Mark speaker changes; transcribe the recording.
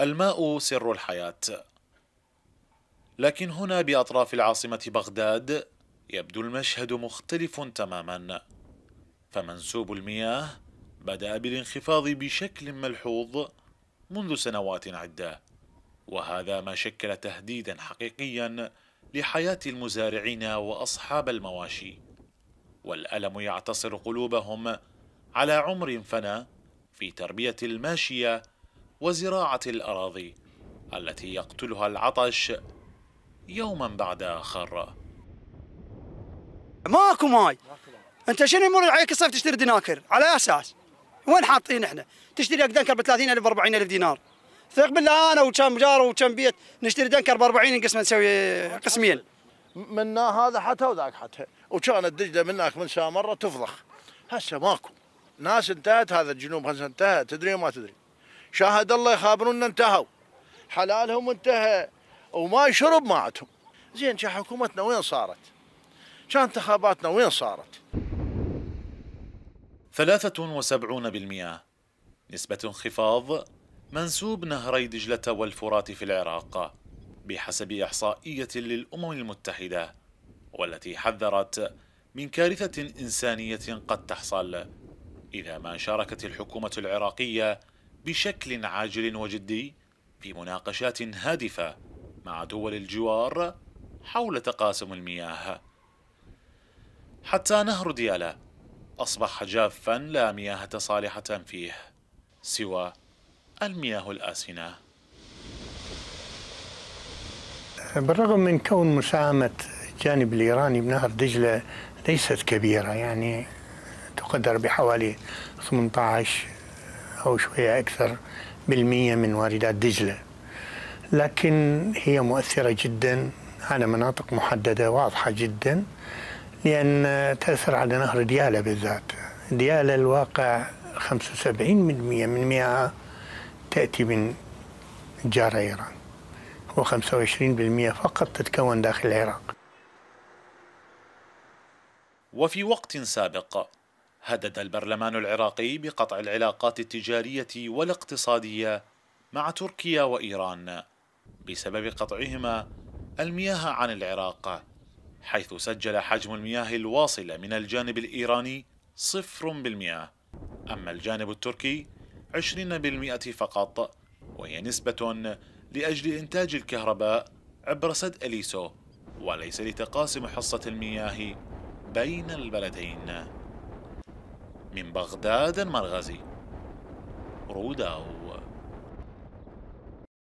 Speaker 1: الماء سر الحياة لكن هنا بأطراف العاصمة بغداد يبدو المشهد مختلف تماما فمنسوب المياه بدأ بالانخفاض بشكل ملحوظ منذ سنوات عدة وهذا ما شكل تهديدا حقيقيا لحياة المزارعين وأصحاب المواشي والألم يعتصر قلوبهم على عمر فنى في تربية الماشية وزراعة الأراضي التي يقتلها العطش يوما بعد آخر
Speaker 2: ماكو ماي انت شنو يمر عليك الصيف تشتري دناكر على اساس وين حاطين احنا تشتري لك دنكر ب 30000 ب 40000 دينار ثق بالله انا وكم جار وكم بيت نشتري دنكر ب 40 نقسمه نسوي قسمين منا هذا حتى وذاك حتى وكانت من منك من شاء مره تفضخ هسه ماكو ناس انتهت هذا الجنوب هسه انتهت تدري وما تدري شاهد الله يخابرونا انتهوا حلالهم انتهى وما شرب ما عندهم زين شو حكومتنا وين صارت شان انتخاباتنا وين صارت
Speaker 1: 73% نسبة انخفاض منسوب نهري دجلة والفرات في العراق بحسب إحصائية للأمم المتحدة والتي حذرت من كارثة إنسانية قد تحصل إذا ما شاركت الحكومة العراقية بشكل عاجل وجدي في مناقشات هادفة مع دول الجوار حول تقاسم المياه حتى نهر ديالا أصبح جافا لا مياه صالحة فيه سوى المياه الآسنة
Speaker 3: بالرغم من كون مساهمة الجانب الإيراني بنهر دجلة ليست كبيرة يعني تقدر بحوالي 18 أو شوية أكثر بالمية من واردات دجلة لكن هي مؤثرة جدا على مناطق محددة واضحة جدا لأن تأثر على نهر ديالى بالذات ديالى الواقع 75% من مياه تأتي من جار ايران إيران و25% فقط تتكون داخل العراق
Speaker 1: وفي وقت سابق هدد البرلمان العراقي بقطع العلاقات التجارية والاقتصادية مع تركيا وإيران بسبب قطعهما المياه عن العراق حيث سجل حجم المياه الواصلة من الجانب الإيراني صفر بالمئة أما الجانب التركي عشرين بالمئة فقط وهي نسبة لأجل إنتاج الكهرباء عبر سد أليسو وليس لتقاسم حصة المياه بين البلدين من بغداد المرغزي روداو